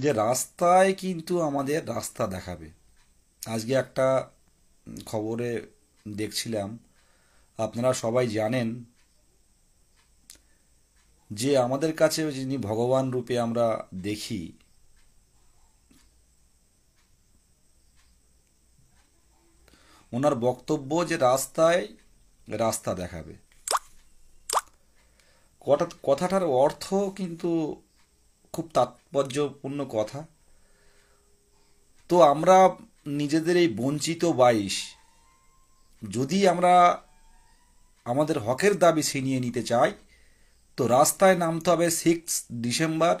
যে রাস্তায় কিন্তু আমাদের রাস্তা দেখাবে আজকে একটা খবরে দেখছিলাম আপনারা সবাই জানেন যে আমাদের কাছে যিনি ভগবান রূপে আমরা দেখি ওনার বক্তব্য যে রাস্তায় রাস্তা দেখাবে কথাটার অর্থ কিন্তু খুব তাৎপর্যপূর্ণ কথা তো আমরা নিজেদের এই বঞ্চিত বাইশ যদি আমরা আমাদের হকের দাবি ছিনিয়ে নিতে চাই তো রাস্তায় নামতে হবে সিক্স ডিসেম্বর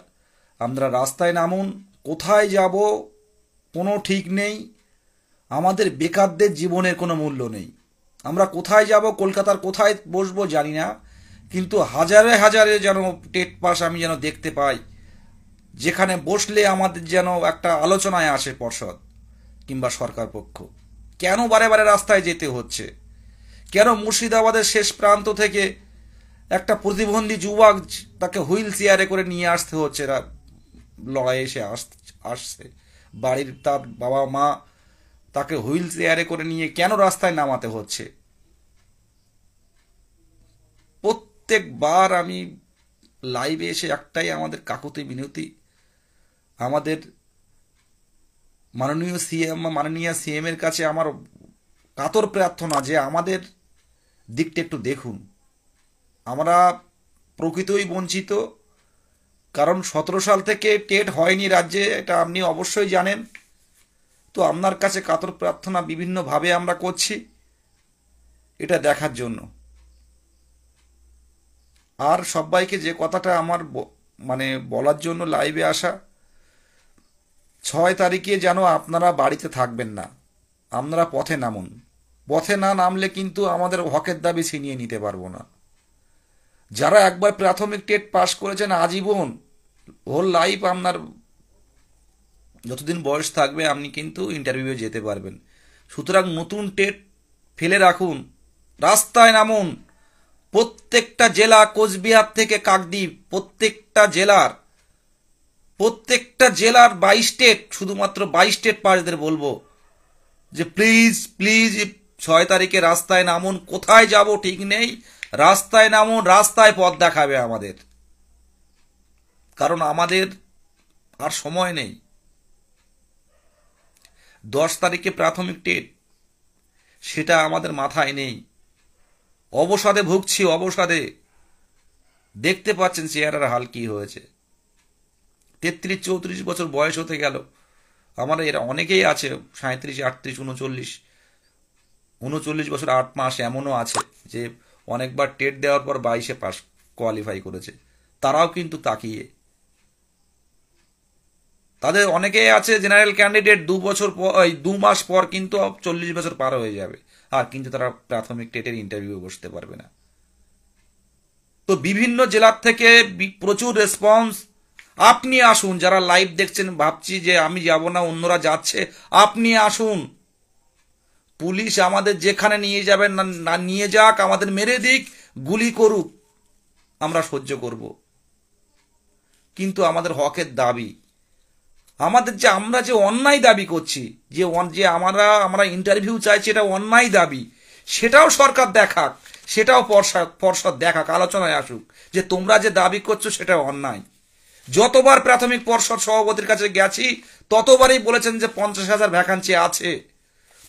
আমরা রাস্তায় নামুন কোথায় যাব কোনো ঠিক নেই আমাদের বেকারদের জীবনের কোনো মূল্য নেই আমরা কোথায় যাব কলকাতার কোথায় বসবো জানি না কিন্তু হাজারে হাজারে যেন টেট পাস আমি যেন দেখতে পাই যেখানে বসলে আমাদের যেন একটা আলোচনায় আসে পর্ষদ কিংবা সরকার পক্ষ কেন বারে বারে রাস্তায় যেতে হচ্ছে কেন মুর্শিদাবাদের শেষ প্রান্ত থেকে একটা প্রতিবন্ধী যুবক তাকে হুইল চেয়ারে করে নিয়ে আসতে হচ্ছে লড়াই এসে আসছে বাড়ির তার বাবা মা তাকে হুইল চেয়ারে করে নিয়ে কেন রাস্তায় নামাতে হচ্ছে প্রত্যেকবার আমি লাইভে এসে একটাই আমাদের কাকুতি বিনতি আমাদের মাননীয় সিএম মাননীয় এর কাছে আমার কাতর প্রার্থনা যে আমাদের দিকটা একটু দেখুন আমরা প্রকৃতই বঞ্চিত কারণ সতেরো সাল থেকে টেট হয়নি রাজ্যে এটা আপনি অবশ্যই জানেন তো আপনার কাছে কাতর প্রার্থনা বিভিন্নভাবে আমরা করছি এটা দেখার জন্য আর সবাইকে যে কথাটা আমার মানে বলার জন্য লাইভে আসা ছয় তারিখে যেন আপনারা বাড়িতে থাকবেন না আপনারা পথে নামুন পথে না নামলে কিন্তু আমাদের হকের দাবি ছিনিয়ে নিতে পারবো না যারা একবার প্রাথমিক টেট পাশ করেছেন আজীবন হোল লাইফ আপনার যতদিন বয়স থাকবে আপনি কিন্তু ইন্টারভিউয়ে যেতে পারবেন সুতরাং নতুন টেট ফেলে রাখুন রাস্তায় নামুন প্রত্যেকটা জেলা কোচবিহার থেকে কাকদ্বীপ প্রত্যেকটা জেলার প্রত্যেকটা জেলার বাই স্টেট শুধুমাত্র বাই স্টেট পার্সদের বলবো যে প্লিজ প্লিজ ছয় তারিখে রাস্তায় নামুন কোথায় যাব ঠিক নেই রাস্তায় নামুন রাস্তায় পথ দেখাবে আমাদের কারণ আমাদের আর সময় নেই দশ তারিখে প্রাথমিক টেট সেটা আমাদের মাথায় নেই অবসাদে ভুগছি অবসাদে দেখতে পাচ্ছেন চেয়ারের হাল কি হয়েছে তেত্রিশ চৌত্রিশ বছর বয়স হতে গেল আমার এরা অনেকেই আছে সাঁত্রিশ আটত্রিশ উনচল্লিশ উনচল্লিশ বছর আট মাস এমনও আছে যে অনেকবার টেট দেওয়ার পর বাইশে পাস কোয়ালিফাই করেছে তারাও কিন্তু তাকিয়ে তাদের অনেকেই আছে জেনারেল ক্যান্ডিডেট দু বছর পর এই দু মাস পর কিন্তু চল্লিশ বছর পার হয়ে যাবে আর কিন্তু তারা প্রাথমিক টেটের ইন্টারভিউ বসতে পারবে না তো বিভিন্ন জেলার থেকে প্রচুর রেসপন্স আপনি আসুন যারা লাইভ দেখছেন ভাবছি যে আমি যাব না অন্যরা যাচ্ছে আপনি আসুন পুলিশ আমাদের যেখানে নিয়ে যাবেন না নিয়ে যাক আমাদের মেরে দিক গুলি করুক আমরা সহ্য করব কিন্তু আমাদের হকের দাবি আমাদের যে আমরা যে অন্যায় দাবি করছি যে যে আমরা আমরা ইন্টারভিউ চাইছি এটা অন্যায় দাবি সেটাও সরকার দেখাক সেটাও পর্ষদ পর্ষদ দেখাক আলোচনায় আসুক যে তোমরা যে দাবি করছো সেটা অন্যায় যতবার প্রাথমিক পর্ষদ সভাপতির কাছে গেছি ততবারই বলেছেন যে পঞ্চাশ হাজার ভ্যাকান্সি আছে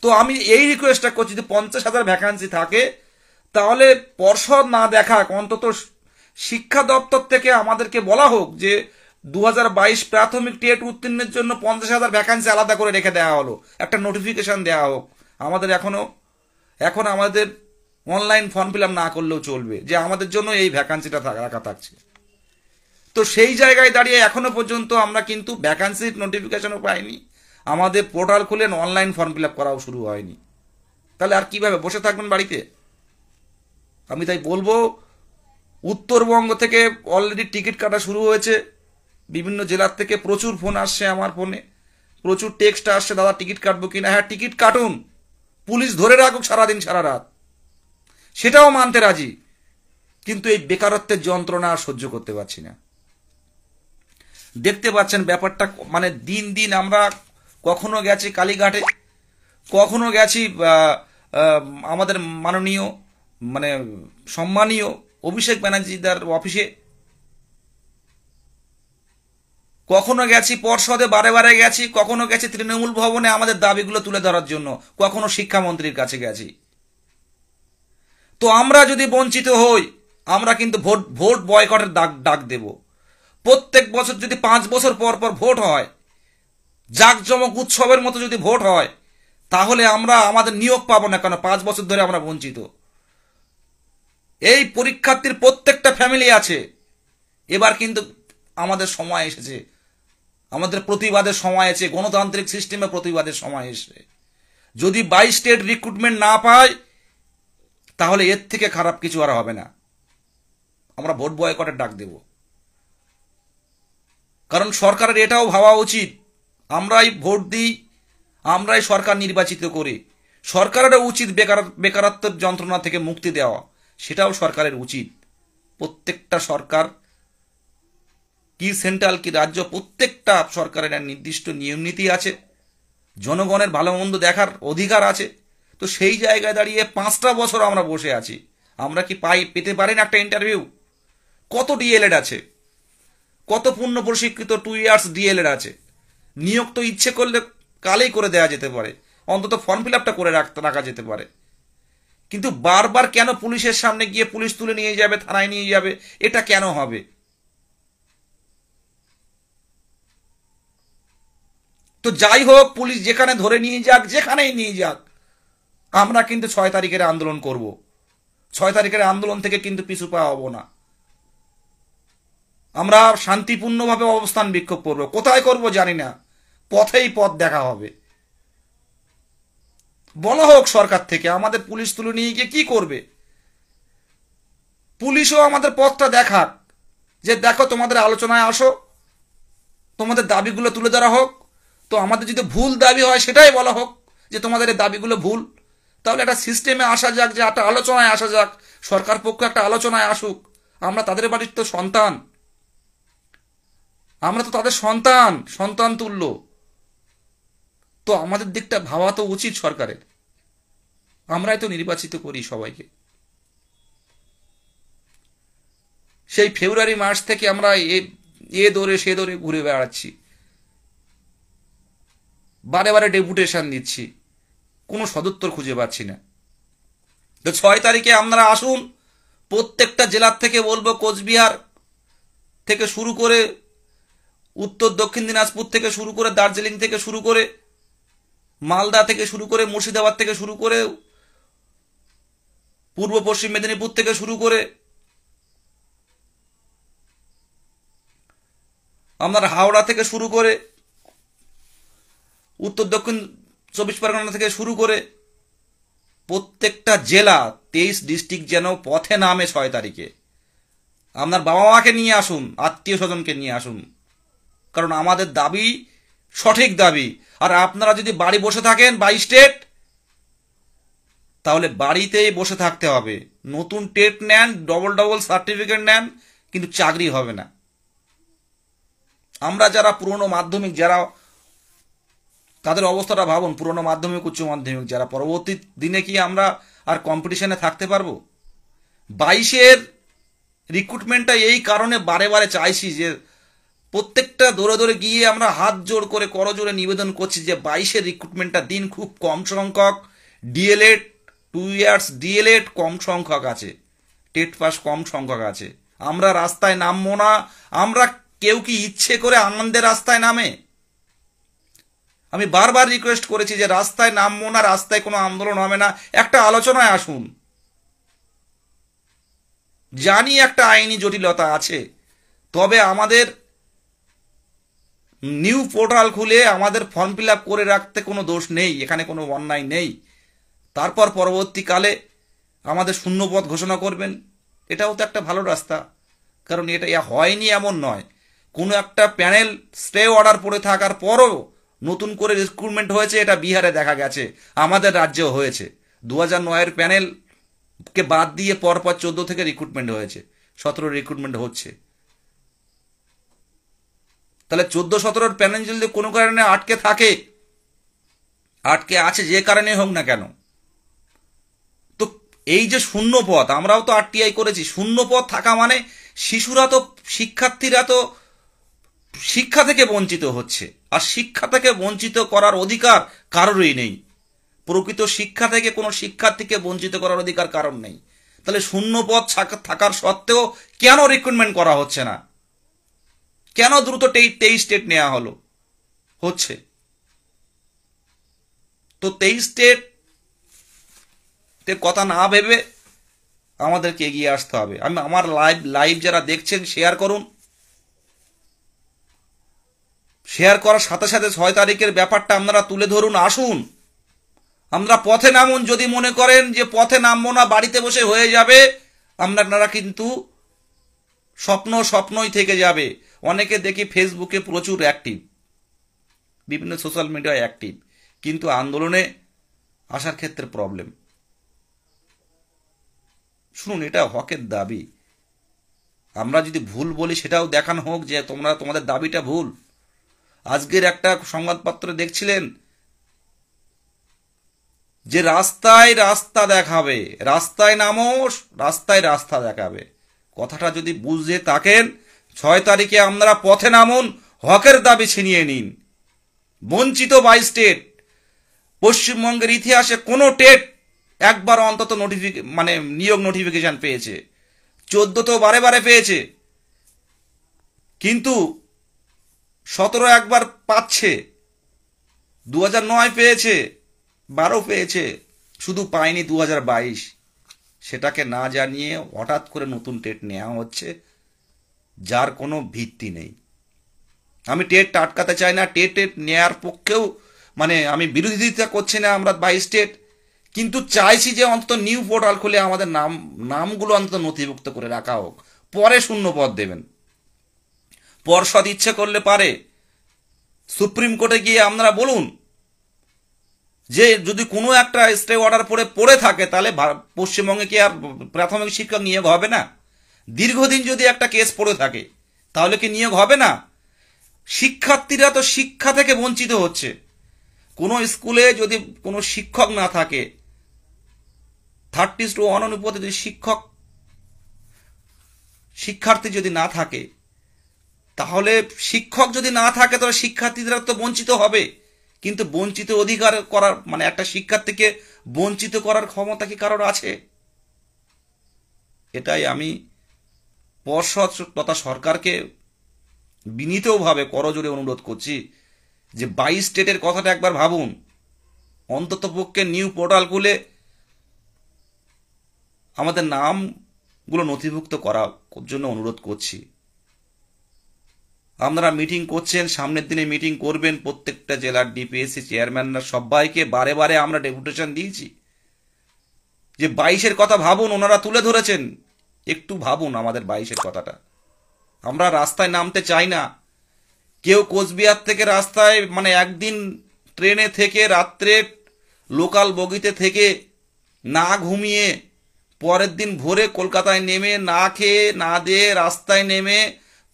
তো আমি এই রিকোয়েস্টটা করছি যদি পঞ্চাশ হাজার ভ্যাকান্সি থাকে তাহলে পর্ষদ না দেখাক অন্তত শিক্ষা দপ্তর থেকে আমাদেরকে বলা হোক যে দু প্রাথমিক টেট উত্তীর্ণের জন্য পঞ্চাশ হাজার ভ্যাকান্সি আলাদা করে রেখে দেওয়া হলো একটা নোটিফিকেশান দেওয়া হোক আমাদের এখনও এখন আমাদের অনলাইন ফর্ম ফিল না করলেও চলবে যে আমাদের জন্য এই ভ্যাকান্সিটা রাখা থাকছে তো সেই জায়গায় দাঁড়িয়ে এখনো পর্যন্ত আমরা কিন্তু ভ্যাকান্সির নোটিফিকেশনও পাইনি আমাদের পোর্টাল খুলে অনলাইন ফর্ম ফিল করাও শুরু হয়নি তাহলে আর কিভাবে বসে থাকবেন বাড়িতে আমি তাই বলবো উত্তরবঙ্গ থেকে অলরেডি টিকিট কাটা শুরু হয়েছে বিভিন্ন জেলার থেকে প্রচুর ফোন আসছে আমার ফোনে প্রচুর টেক্সট আসছে দাদা টিকিট কাটবো কিনা হ্যাঁ টিকিট কাটুন পুলিশ ধরে রাখুক সারাদিন সারা রাত সেটাও মানতে রাজি কিন্তু এই বেকারত্বের যন্ত্রণা আর সহ্য করতে পারছি না দেখতে পাচ্ছেন ব্যাপারটা মানে দিন দিন আমরা কখনো গেছি কালীঘাটে কখনো গেছি আমাদের মাননীয় মানে সম্মানীয় অভিষেক ব্যানার্জিদার অফিসে কখনো গেছি পর্ষদে বারে বারে গেছি কখনো গেছি তৃণমূল ভবনে আমাদের দাবিগুলো তুলে ধরার জন্য কখনো শিক্ষামন্ত্রীর কাছে গেছি তো আমরা যদি বঞ্চিত হই আমরা কিন্তু ভোট ভোট বয়কটের ডাক ডাক দেবো প্রত্যেক বছর যদি পাঁচ বছর পর পর ভোট হয় জাঁকজমক উৎসবের মতো যদি ভোট হয় তাহলে আমরা আমাদের নিয়োগ পাবো না কেন পাঁচ বছর ধরে আমরা বঞ্চিত এই পরীক্ষার্থীর প্রত্যেকটা ফ্যামিলি আছে এবার কিন্তু আমাদের সময় এসেছে আমাদের প্রতিবাদের সময় আছে গণতান্ত্রিক সিস্টেমে প্রতিবাদের সময় এসেছে যদি বাই স্টেট রিক্রুটমেন্ট না পায় তাহলে এর থেকে খারাপ কিছু আর হবে না আমরা ভোট বয়কটের ডাক দেবো কারণ সরকারের এটাও ভাবা উচিত আমরাই ভোট দিই আমরাই সরকার নির্বাচিত করি সরকারেরও উচিত বেকার বেকারত্বের যন্ত্রণা থেকে মুক্তি দেওয়া সেটাও সরকারের উচিত প্রত্যেকটা সরকার কি সেন্ট্রাল কি রাজ্য প্রত্যেকটা সরকারের নির্দিষ্ট নিয়ম নীতি আছে জনগণের ভালো মন্দ দেখার অধিকার আছে তো সেই জায়গায় দাঁড়িয়ে পাঁচটা বছর আমরা বসে আছি আমরা কি পাই পেতে পারি না একটা ইন্টারভিউ কত ডিএলএড আছে কত পূর্ণ প্রশিক্ষিত টু ইয়ার্স এর আছে নিয়োগ তো ইচ্ছে করলে কালেই করে দেওয়া যেতে পারে অন্তত ফর্ম ফিল আপটা করে রাখতে রাখা যেতে পারে কিন্তু বারবার কেন পুলিশের সামনে গিয়ে পুলিশ তুলে নিয়ে যাবে থানায় নিয়ে যাবে এটা কেন হবে তো যাই হোক পুলিশ যেখানে ধরে নিয়ে যাক যেখানেই নিয়ে যাক আমরা কিন্তু ছয় তারিখের আন্দোলন করব ছয় তারিখের আন্দোলন থেকে কিন্তু পিছু পাওয়া হব না আমরা শান্তিপূর্ণভাবে অবস্থান বিক্ষোভ করব কোথায় করব জানি না পথেই পথ দেখা হবে বলা হোক সরকার থেকে আমাদের পুলিশ তুলে নিয়ে গিয়ে কি করবে পুলিশও আমাদের পথটা দেখাক যে দেখো তোমাদের আলোচনায় আসো তোমাদের দাবিগুলো তুলে ধরা হোক তো আমাদের যদি ভুল দাবি হয় সেটাই বলা হোক যে তোমাদের এই দাবিগুলো ভুল তাহলে একটা সিস্টেমে আসা যাক যে একটা আলোচনায় আসা যাক সরকার পক্ষ একটা আলোচনায় আসুক আমরা তাদের বাড়ির তো সন্তান আমরা তো তাদের সন্তান সন্তান তুল্য তো আমাদের দিকটা ভাবা তো উচিত সরকারের আমরাই তো নির্বাচিত করি সবাইকে সেই ফেব্রুয়ারি মাস থেকে আমরা এ এ দৌড়ে সে দৌড়ে ঘুরে বেড়াচ্ছি বারে বারে ডেপুটেশন দিচ্ছি কোনো সদুত্তর খুঁজে পাচ্ছি না তো ছয় তারিখে আপনারা আসুন প্রত্যেকটা জেলার থেকে বলবো কোচবিহার থেকে শুরু করে উত্তর দক্ষিণ দিনাজপুর থেকে শুরু করে দার্জিলিং থেকে শুরু করে মালদা থেকে শুরু করে মুর্শিদাবাদ থেকে শুরু করে পূর্ব পশ্চিম মেদিনীপুর থেকে শুরু করে আপনার হাওড়া থেকে শুরু করে উত্তর দক্ষিণ চব্বিশ পরগনা থেকে শুরু করে প্রত্যেকটা জেলা তেইশ ডিস্ট্রিক্ট যেন পথে নামে ছয় তারিখে আপনার বাবা মাকে নিয়ে আসুন আত্মীয় স্বজনকে নিয়ে আসুন কারণ আমাদের দাবি সঠিক দাবি আর আপনারা যদি বাড়ি বসে থাকেন বাই স্টেট তাহলে বাড়িতেই বসে থাকতে হবে নতুন টেট নেন ডবল ডবল সার্টিফিকেট নেন কিন্তু চাকরি হবে না আমরা যারা পুরনো মাধ্যমিক যারা তাদের অবস্থাটা ভাবুন পুরনো মাধ্যমিক উচ্চ মাধ্যমিক যারা পরবর্তী দিনে কি আমরা আর কম্পিটিশনে থাকতে পারবো বাইশের রিক্রুটমেন্টটা এই কারণে বারে বারে চাইছি যে প্রত্যেক প্রত্যেকটা দৌড়ে দৌড়ে গিয়ে আমরা হাত জোর করে করজোরে নিবেদন করছি যে বাইশের রিক্রুটমেন্টটা দিন খুব কম সংখ্যক ডিএলএড টু ইয়ার্স ডিএলএড কম সংখ্যক আছে টেট পাস কম সংখ্যক আছে আমরা রাস্তায় নামবো না আমরা কেউ কি ইচ্ছে করে আনন্দের রাস্তায় নামে আমি বারবার রিকোয়েস্ট করেছি যে রাস্তায় নামবো না রাস্তায় কোনো আন্দোলন হবে না একটা আলোচনায় আসুন জানি একটা আইনি জটিলতা আছে তবে আমাদের নিউ পোর্টাল খুলে আমাদের ফর্ম ফিল করে রাখতে কোনো দোষ নেই এখানে কোনো অন্যায় নেই তারপর পরবর্তীকালে আমাদের শূন্যপথ ঘোষণা করবেন এটাও তো একটা ভালো রাস্তা কারণ এটা হয়নি এমন নয় কোনো একটা প্যানেল স্টে অর্ডার পড়ে থাকার পরও নতুন করে রিক্রুটমেন্ট হয়েছে এটা বিহারে দেখা গেছে আমাদের রাজ্যেও হয়েছে দু হাজার নয়ের প্যানেলকে বাদ দিয়ে পরপর চোদ্দো থেকে রিক্রুটমেন্ট হয়েছে সতেরো রিক্রুটমেন্ট হচ্ছে তাহলে চোদ্দ সতেরোর প্যানেল যদি কোনো কারণে আটকে থাকে আটকে আছে যে কারণে হোক না কেন তো এই যে শূন্য পথ আমরাও তো আরটিআই করেছি শূন্য পথ থাকা মানে শিশুরা তো শিক্ষার্থীরা তো শিক্ষা থেকে বঞ্চিত হচ্ছে আর শিক্ষা থেকে বঞ্চিত করার অধিকার কারোরই নেই প্রকৃত শিক্ষা থেকে কোনো শিক্ষার্থীকে বঞ্চিত করার অধিকার কারণ নেই তাহলে শূন্য পথ থাকার সত্ত্বেও কেন রিক্রুটমেন্ট করা হচ্ছে না কেন দ্রুত তেইশ স্টেট নেওয়া হলো হচ্ছে তো তেইশ স্টেট তে কথা না ভেবে আমাদেরকে এগিয়ে আসতে হবে আমি আমার লাইভ লাইভ যারা দেখছেন শেয়ার করুন শেয়ার করার সাথে সাথে ছয় তারিখের ব্যাপারটা আপনারা তুলে ধরুন আসুন আমরা পথে নামুন যদি মনে করেন যে পথে নামবো না বাড়িতে বসে হয়ে যাবে আপনারা কিন্তু স্বপ্ন স্বপ্নই থেকে যাবে অনেকে দেখি ফেসবুকে প্রচুর অ্যাক্টিভ বিভিন্ন সোশ্যাল মিডিয়ায় অ্যাক্টিভ কিন্তু আন্দোলনে আসার ক্ষেত্রে প্রবলেম শুনুন এটা হকের দাবি আমরা যদি ভুল বলি সেটাও দেখানো হোক যে তোমরা তোমাদের দাবিটা ভুল আজকের একটা সংবাদপত্র দেখছিলেন যে রাস্তায় রাস্তা দেখাবে রাস্তায় নামো রাস্তায় রাস্তা দেখাবে কথাটা যদি বুঝে থাকেন ছয় তারিখে আপনারা পথে নামুন হকের দাবি ছিনিয়ে নিন বঞ্চিত বাই স্টেট পশ্চিমবঙ্গের ইতিহাসে কোনো টেট একবার অন্তত নোটিফিকে মানে নিয়োগ নোটিফিকেশন পেয়েছে চোদ্দ তো বারে বারে পেয়েছে কিন্তু সতেরো একবার পাচ্ছে দু নয় পেয়েছে বারো পেয়েছে শুধু পায়নি দু সেটাকে না জানিয়ে হঠাৎ করে নতুন টেট নেওয়া হচ্ছে যার কোনো ভিত্তি নেই আমি টেট আটকাতে চাই না টেট নেয়ার পক্ষেও মানে আমি বিরোধিতা করছি না আমরা বাই স্টেট কিন্তু চাইছি যে অন্তত নিউ পোর্টাল খুলে আমাদের নাম নামগুলো অন্তত নথিভুক্ত করে রাখা হোক পরে শূন্য পদ দেবেন পর্ষদ ইচ্ছে করলে পারে সুপ্রিম কোর্টে গিয়ে আপনারা বলুন যে যদি কোনো একটা স্টে অর্ডার পড়ে পড়ে থাকে তাহলে পশ্চিমবঙ্গে কি আর প্রাথমিক শিক্ষক নিয়োগ হবে না দীর্ঘদিন যদি একটা কেস পড়ে থাকে তাহলে কি নিয়োগ হবে না শিক্ষার্থীরা তো শিক্ষা থেকে বঞ্চিত হচ্ছে কোনো স্কুলে যদি কোনো শিক্ষক না থাকে থার্টি টু ওয়ান অনুপাতে যদি শিক্ষক শিক্ষার্থী যদি না থাকে তাহলে শিক্ষক যদি না থাকে তাহলে শিক্ষার্থীরা তো বঞ্চিত হবে কিন্তু বঞ্চিত অধিকার করার মানে একটা শিক্ষার্থীকে বঞ্চিত করার ক্ষমতা কি কারোর আছে এটাই আমি পর্ষদ তথা সরকারকে বিনীতভাবে করজোরে অনুরোধ করছি যে বাই স্টেটের কথাটা একবার ভাবুন পক্ষে নিউ পোর্টাল খুলে আমাদের নামগুলো নথিভুক্ত করার জন্য অনুরোধ করছি আপনারা মিটিং করছেন সামনের দিনে মিটিং করবেন প্রত্যেকটা জেলার ডিপিএসসি চেয়ারম্যানরা সবাইকে বারে বারে আমরা ডেপুটেশন দিয়েছি যে বাইশের কথা ভাবুন ওনারা তুলে ধরেছেন একটু ভাবুন আমাদের বাইশের কথাটা আমরা রাস্তায় নামতে চাই না কেউ কোচবিহার থেকে রাস্তায় মানে একদিন ট্রেনে থেকে রাত্রে লোকাল বগিতে থেকে না ঘুমিয়ে পরের দিন ভোরে কলকাতায় নেমে না খেয়ে না দিয়ে রাস্তায় নেমে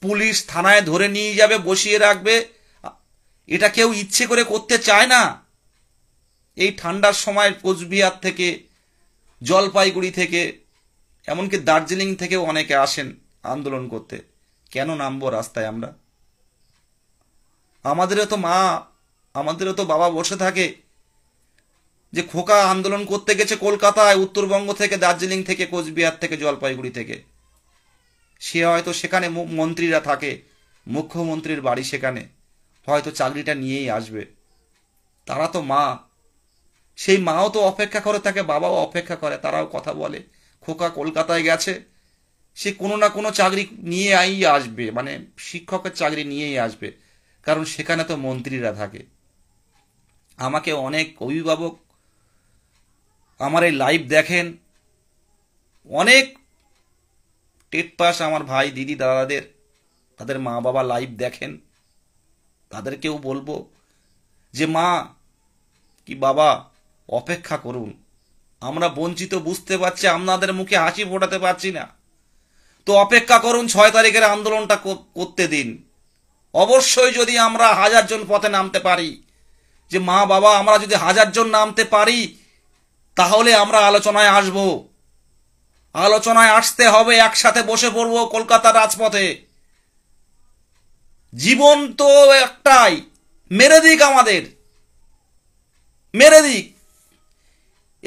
পুলিশ থানায় ধরে নিয়ে যাবে বসিয়ে রাখবে এটা কেউ ইচ্ছে করে করতে চায় না এই ঠান্ডার সময় কোচবিহার থেকে জলপাইগুড়ি থেকে এমনকি দার্জিলিং থেকেও অনেকে আসেন আন্দোলন করতে কেন নামবো রাস্তায় আমরা আমাদেরও তো মা আমাদেরও তো বাবা বসে থাকে যে খোকা আন্দোলন করতে গেছে কলকাতায় উত্তরবঙ্গ থেকে দার্জিলিং থেকে কোচবিহার থেকে জলপাইগুড়ি থেকে সে হয়তো সেখানে মন্ত্রীরা থাকে মুখ্যমন্ত্রীর বাড়ি সেখানে হয়তো চাকরিটা নিয়েই আসবে তারা তো মা সেই মাও তো অপেক্ষা করে তাকে বাবাও অপেক্ষা করে তারাও কথা বলে খোকা কলকাতায় গেছে সে কোনো না কোনো চাকরি নিয়েই আসবে মানে শিক্ষকের চাকরি নিয়েই আসবে কারণ সেখানে তো মন্ত্রীরা থাকে আমাকে অনেক অভিভাবক আমার এই লাইভ দেখেন অনেক টেট পাস আমার ভাই দিদি দাদাদের তাদের মা বাবা লাইভ দেখেন তাদেরকেও বলবো যে মা কি বাবা অপেক্ষা করুন আমরা বঞ্চিত বুঝতে পারছি আপনাদের মুখে হাসি ফোটাতে পারছি না তো অপেক্ষা করুন ছয় তারিখের আন্দোলনটা করতে দিন অবশ্যই যদি আমরা হাজার জন পথে নামতে পারি যে মা বাবা আমরা যদি হাজার জন নামতে পারি তাহলে আমরা আলোচনায় আসব আলোচনায় আসতে হবে একসাথে বসে পড়বো কলকাতার রাজপথে জীবন তো একটাই মেরে দিক আমাদের মেরে দিক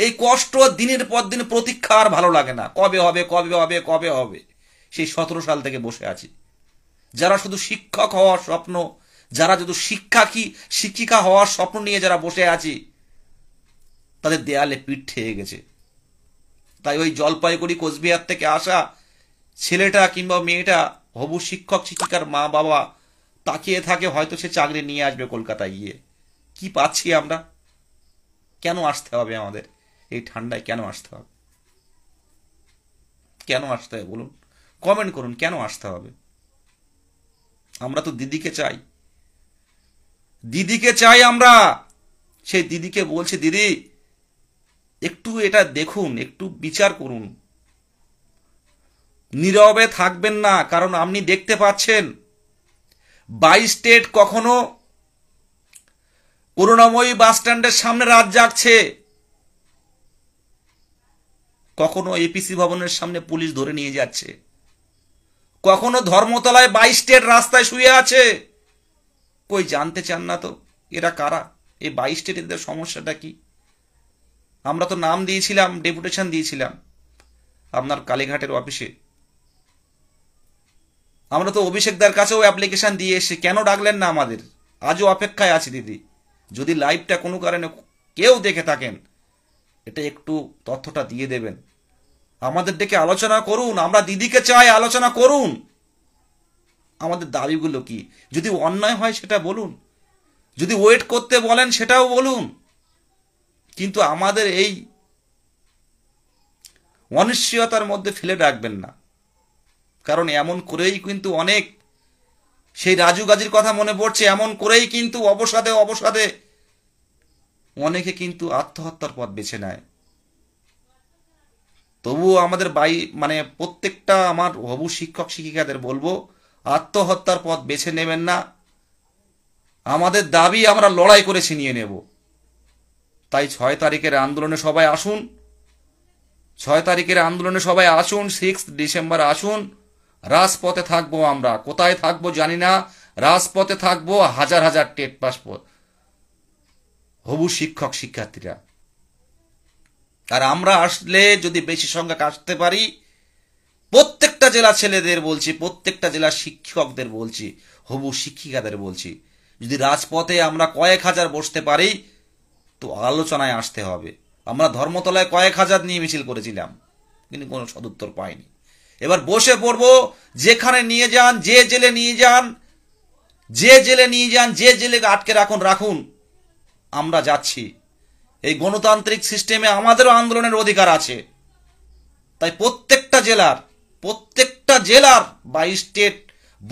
এই কষ্ট দিনের পর দিন প্রতীক্ষা আর ভালো লাগে না কবে হবে কবে হবে কবে হবে সেই সতেরো সাল থেকে বসে আছি যারা শুধু শিক্ষক হওয়ার স্বপ্ন যারা শুধু শিক্ষা কি শিক্ষিকা হওয়ার স্বপ্ন নিয়ে যারা বসে আছি তাদের দেয়ালে পিঠ ঠেয়ে গেছে তাই ওই জলপাইগুড়ি কোচবিহার থেকে আসা ছেলেটা কিংবা মেয়েটা হবু শিক্ষক শিক্ষিকার মা বাবা তাকিয়ে থাকে হয়তো সে চাকরি নিয়ে আসবে কলকাতায় গিয়ে কি পাচ্ছি আমরা কেন আসতে হবে আমাদের এই ঠান্ডায় কেন আসতে হবে কেন আসতে হবে বলুন কমেন্ট করুন কেন আসতে হবে আমরা তো দিদিকে চাই দিদিকে চাই আমরা সেই দিদিকে বলছে দিদি একটু এটা দেখুন একটু বিচার করুন নীরবে থাকবেন না কারণ আপনি দেখতে পাচ্ছেন বাই স্টেট কখনো করুণাময়ী বাস স্ট্যান্ডের সামনে রাত জাগছে কখনো এপিসি ভবনের সামনে পুলিশ ধরে নিয়ে যাচ্ছে কখনো ধর্মতলায় বাইশটের রাস্তায় শুয়ে আছে কই জানতে চান না তো এরা কারা এই বাইশটের এদের সমস্যাটা কি আমরা তো নাম দিয়েছিলাম ডেপুটেশন দিয়েছিলাম আপনার কালীঘাটের অফিসে আমরা তো অভিষেকদার কাছেও অ্যাপ্লিকেশন দিয়ে এসে কেন ডাকলেন না আমাদের আজও অপেক্ষায় আছি দিদি যদি লাইভটা কোনো কারণে কেউ দেখে থাকেন এটা একটু তথ্যটা দিয়ে দেবেন আমাদের ডেকে আলোচনা করুন আমরা দিদিকে চাই আলোচনা করুন আমাদের দাবিগুলো কি যদি অন্যায় হয় সেটা বলুন যদি ওয়েট করতে বলেন সেটাও বলুন কিন্তু আমাদের এই অনিশ্চয়তার মধ্যে ফেলে রাখবেন না কারণ এমন করেই কিন্তু অনেক সেই রাজু গাজীর কথা মনে পড়ছে এমন করেই কিন্তু অবসাদে অবসাদে অনেকে কিন্তু আত্মহত্যার পথ বেছে নেয় তবুও আমাদের বাই মানে প্রত্যেকটা আমার হবু শিক্ষক শিক্ষিকাদের বলবো আত্মহত্যার পথ বেছে নেবেন না আমাদের দাবি আমরা লড়াই করে ছিনিয়ে নেব তাই ছয় তারিখের আন্দোলনে সবাই আসুন ছয় তারিখের আন্দোলনে সবাই আসুন সিক্স ডিসেম্বর আসুন রাজপথে থাকবো আমরা কোথায় থাকবো জানি না রাজপথে থাকবো হাজার হাজার টেট পাসপোর্ট হবু শিক্ষক শিক্ষার্থীরা আর আমরা আসলে যদি বেশি সংখ্যা আসতে পারি প্রত্যেকটা জেলা ছেলেদের বলছি প্রত্যেকটা জেলা শিক্ষকদের বলছি হবু শিক্ষিকাদের বলছি যদি রাজপথে আমরা কয়েক হাজার বসতে পারি তো আলোচনায় আসতে হবে আমরা ধর্মতলায় কয়েক হাজার নিয়ে মিছিল করেছিলাম কিন্তু কোনো সদুত্তর পাইনি এবার বসে পড়বো যেখানে নিয়ে যান যে জেলে নিয়ে যান যে জেলে নিয়ে যান যে জেলে আটকে রাখুন রাখুন আমরা যাচ্ছি এই গণতান্ত্রিক সিস্টেমে আমাদেরও আন্দোলনের অধিকার আছে তাই প্রত্যেকটা জেলার প্রত্যেকটা জেলার বাই স্টেট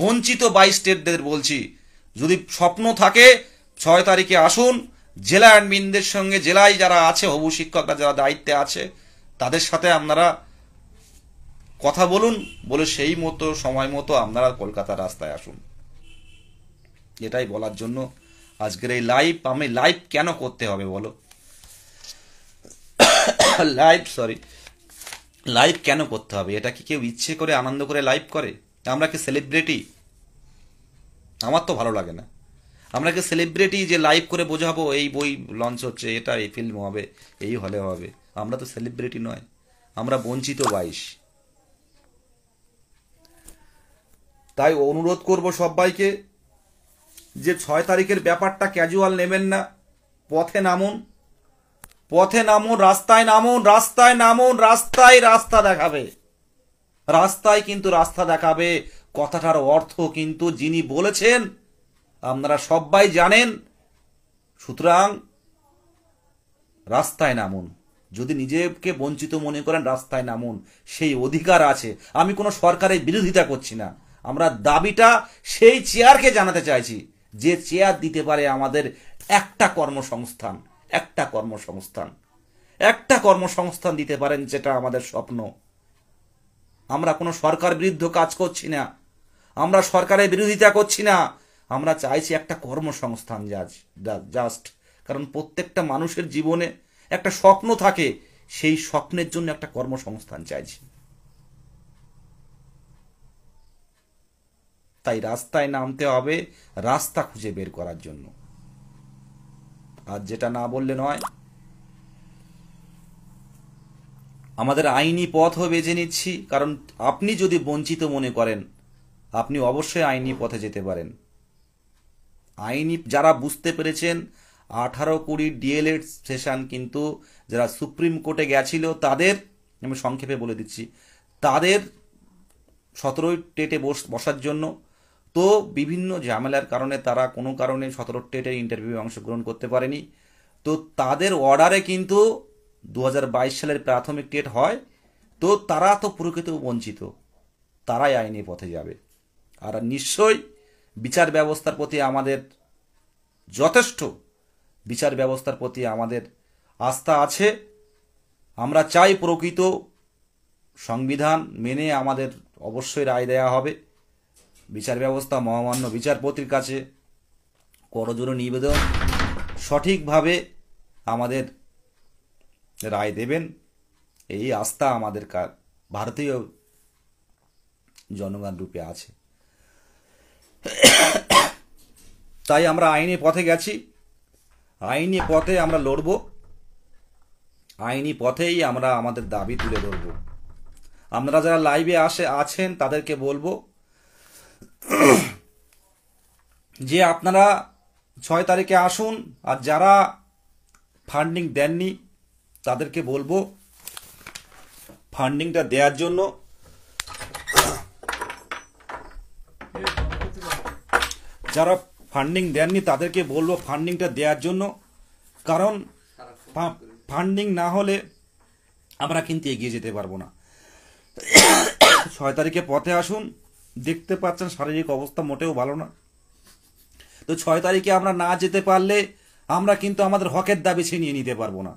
বঞ্চিত বাই স্টেটদের বলছি যদি স্বপ্ন থাকে ছয় তারিখে আসুন জেলা অ্যাডমিনদের সঙ্গে জেলায় যারা আছে হবু শিক্ষকরা যারা দায়িত্বে আছে তাদের সাথে আপনারা কথা বলুন বলে সেই মতো সময় মতো আপনারা কলকাতার রাস্তায় আসুন এটাই বলার জন্য আজকের এই লাইভ আমি লাইভ কেন করতে হবে বলো লাইভ সরি লাইভ কেন করতে হবে এটা কি কেউ ইচ্ছে করে আনন্দ করে লাইভ করে আমরা কি সেলিব্রিটি আমার তো ভালো লাগে না আমরা কি সেলিব্রিটি যে লাইভ করে বোঝাবো এই বই লঞ্চ হচ্ছে এটা এই ফিল্ম হবে এই হলে হবে আমরা তো সেলিব্রিটি নয় আমরা বঞ্চিত বাইশ তাই অনুরোধ করব সবাইকে যে ছয় তারিখের ব্যাপারটা ক্যাজুয়াল নেবেন না পথে নামুন পথে নামুন রাস্তায় নামুন রাস্তায় নামুন রাস্তায় রাস্তা দেখাবে রাস্তায় কিন্তু রাস্তা দেখাবে কথাটার অর্থ কিন্তু যিনি বলেছেন আপনারা সবাই জানেন সুতরাং রাস্তায় নামুন যদি নিজেকে বঞ্চিত মনে করেন রাস্তায় নামুন সেই অধিকার আছে আমি কোনো সরকারের বিরোধিতা করছি না আমরা দাবিটা সেই চেয়ারকে জানাতে চাইছি যে চেয়ার দিতে পারে আমাদের একটা কর্মসংস্থান একটা কর্মসংস্থান একটা কর্মসংস্থান দিতে পারেন যেটা আমাদের স্বপ্ন আমরা কোনো সরকার বিরুদ্ধ কাজ করছি না আমরা সরকারের বিরোধিতা করছি না আমরা চাইছি একটা কর্মসংস্থান জাস্ট কারণ প্রত্যেকটা মানুষের জীবনে একটা স্বপ্ন থাকে সেই স্বপ্নের জন্য একটা কর্মসংস্থান চাইছি তাই রাস্তায় নামতে হবে রাস্তা খুঁজে বের করার জন্য আর যেটা না বললে নয় আমাদের আইনি পথও বেছে নিচ্ছি কারণ আপনি যদি বঞ্চিত মনে করেন আপনি অবশ্যই আইনি পথে যেতে পারেন আইনি যারা বুঝতে পেরেছেন আঠারো কুড়ি ডিএলএড সেশন কিন্তু যারা সুপ্রিম কোর্টে গেছিল তাদের আমি সংক্ষেপে বলে দিচ্ছি তাদের সতেরোই টেটে বস বসার জন্য তো বিভিন্ন ঝামেলার কারণে তারা কোনো কারণে সতেরো টেটের ইন্টারভিউ অংশগ্রহণ করতে পারেনি তো তাদের অর্ডারে কিন্তু দু সালের প্রাথমিক টেট হয় তো তারা তো প্রকৃত বঞ্চিত তারাই আইনি পথে যাবে আর নিশ্চয়ই বিচার ব্যবস্থার প্রতি আমাদের যথেষ্ট বিচার ব্যবস্থার প্রতি আমাদের আস্থা আছে আমরা চাই প্রকৃত সংবিধান মেনে আমাদের অবশ্যই রায় দেয়া হবে বিচার ব্যবস্থা মহামান্য বিচারপতির কাছে করজোড়ো নিবেদন সঠিকভাবে আমাদের রায় দেবেন এই আস্থা আমাদের ভারতীয় জনগণ রূপে আছে তাই আমরা আইনি পথে গেছি আইনি পথে আমরা লড়ব আইনি পথেই আমরা আমাদের দাবি তুলে ধরব আপনারা যারা লাইভে আসে আছেন তাদেরকে বলবো যে আপনারা ছয় তারিখে আসুন আর যারা ফান্ডিং দেননি তাদেরকে বলবো ফান্ডিংটা দেওয়ার জন্য যারা ফান্ডিং দেননি তাদেরকে বলবো ফান্ডিংটা দেওয়ার জন্য কারণ ফান্ডিং না হলে আমরা কিন্তু এগিয়ে যেতে পারবো না ছয় তারিখে পথে আসুন দেখতে পাচ্ছেন শারীরিক অবস্থা মোটেও ভালো না তো ছয় তারিখে আমরা না যেতে পারলে আমরা কিন্তু আমাদের হকের দাবি ছিনিয়ে নিতে পারবো না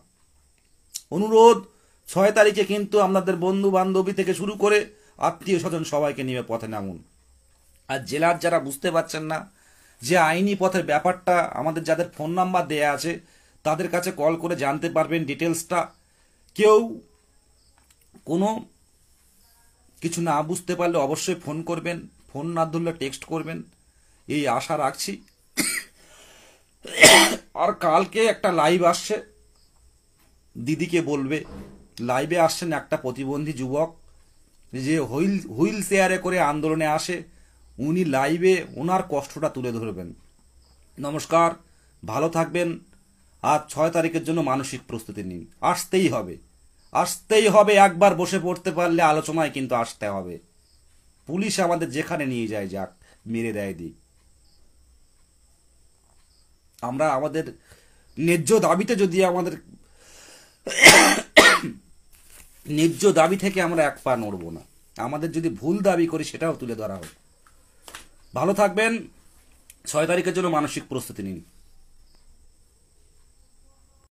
অনুরোধ ছয় তারিখে কিন্তু আপনাদের বন্ধু বান্ধবী থেকে শুরু করে আত্মীয় স্বজন সবাইকে নিয়ে পথে নামুন আর জেলার যারা বুঝতে পারছেন না যে আইনি পথের ব্যাপারটা আমাদের যাদের ফোন নাম্বার দেয়া আছে তাদের কাছে কল করে জানতে পারবেন ডিটেলসটা কেউ কোনো কিছু না বুঝতে পারলে অবশ্যই ফোন করবেন ফোন না ধরলে টেক্সট করবেন এই আশা রাখছি আর কালকে একটা লাইভ আসছে দিদিকে বলবে লাইভে আসছেন একটা প্রতিবন্ধী যুবক যে হুইল হুইল চেয়ারে করে আন্দোলনে আসে উনি লাইভে ওনার কষ্টটা তুলে ধরবেন নমস্কার ভালো থাকবেন আর ছয় তারিখের জন্য মানসিক প্রস্তুতি নিন আসতেই হবে আসতেই হবে একবার বসে পড়তে পারলে আলোচনায় কিন্তু আসতে হবে পুলিশ আমাদের যেখানে নিয়ে যায় যাক মেরে দেয় দিক আমরা আমাদের ন্যায্য দাবিতে যদি আমাদের ন্যায্য দাবি থেকে আমরা এক পা নড়ব না আমাদের যদি ভুল দাবি করি সেটাও তুলে ধরা হবে ভালো থাকবেন ছয় তারিখের জন্য মানসিক প্রস্তুতি নিন